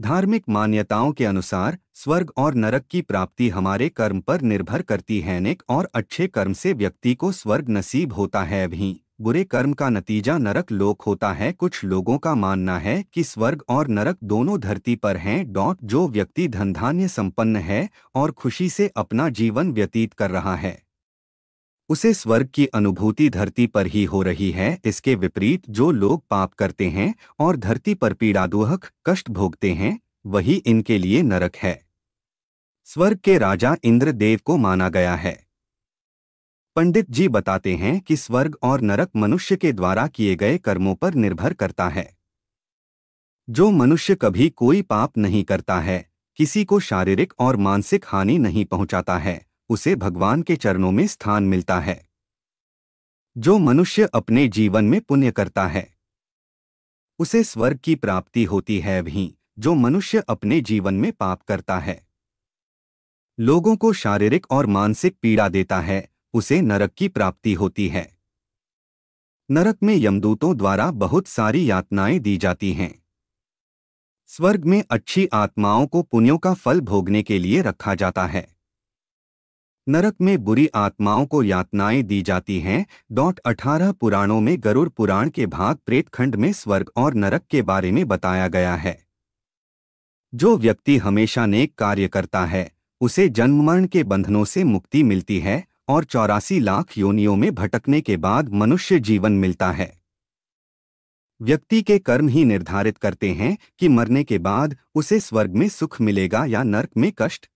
धार्मिक मान्यताओं के अनुसार स्वर्ग और नरक की प्राप्ति हमारे कर्म पर निर्भर करती है नेक और अच्छे कर्म से व्यक्ति को स्वर्ग नसीब होता है भी बुरे कर्म का नतीजा नरक लोक होता है कुछ लोगों का मानना है कि स्वर्ग और नरक दोनों धरती पर हैं डॉट जो व्यक्ति धनधान्य संपन्न है और खुशी से अपना जीवन व्यतीत कर रहा है उसे स्वर्ग की अनुभूति धरती पर ही हो रही है इसके विपरीत जो लोग पाप करते हैं और धरती पर पीड़ा दुहक कष्ट भोगते हैं वही इनके लिए नरक है स्वर्ग के राजा इंद्रदेव को माना गया है पंडित जी बताते हैं कि स्वर्ग और नरक मनुष्य के द्वारा किए गए कर्मों पर निर्भर करता है जो मनुष्य कभी कोई पाप नहीं करता है किसी को शारीरिक और मानसिक हानि नहीं पहुंचाता है उसे भगवान के चरणों में स्थान मिलता है जो मनुष्य अपने जीवन में पुण्य करता है उसे स्वर्ग की प्राप्ति होती है भी जो मनुष्य अपने जीवन में पाप करता है लोगों को शारीरिक और मानसिक पीड़ा देता है उसे नरक की प्राप्ति होती है नरक में यमदूतों द्वारा बहुत सारी यातनाएं दी जाती हैं स्वर्ग में अच्छी आत्माओं को पुण्यों का फल भोगने के लिए रखा जाता है नरक में बुरी आत्माओं को यातनाएं दी जाती हैं डॉट अठारह पुराणों में गरुड़ पुराण के भाग प्रेतखंड में स्वर्ग और नरक के बारे में बताया गया है जो व्यक्ति हमेशा नेक कार्य करता है उसे जन्ममरण के बंधनों से मुक्ति मिलती है और चौरासी लाख योनियों में भटकने के बाद मनुष्य जीवन मिलता है व्यक्ति के कर्म ही निर्धारित करते हैं कि मरने के बाद उसे स्वर्ग में सुख मिलेगा या नर्क में कष्ट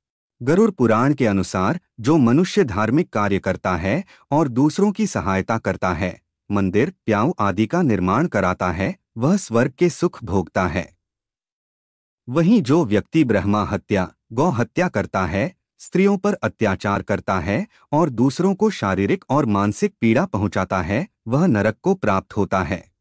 गरुड़ पुराण के अनुसार जो मनुष्य धार्मिक कार्य करता है और दूसरों की सहायता करता है मंदिर प्याऊ आदि का निर्माण कराता है वह स्वर्ग के सुख भोगता है वहीं जो व्यक्ति ब्रह्मा हत्या गौ हत्या करता है स्त्रियों पर अत्याचार करता है और दूसरों को शारीरिक और मानसिक पीड़ा पहुंचाता है वह नरक को प्राप्त होता है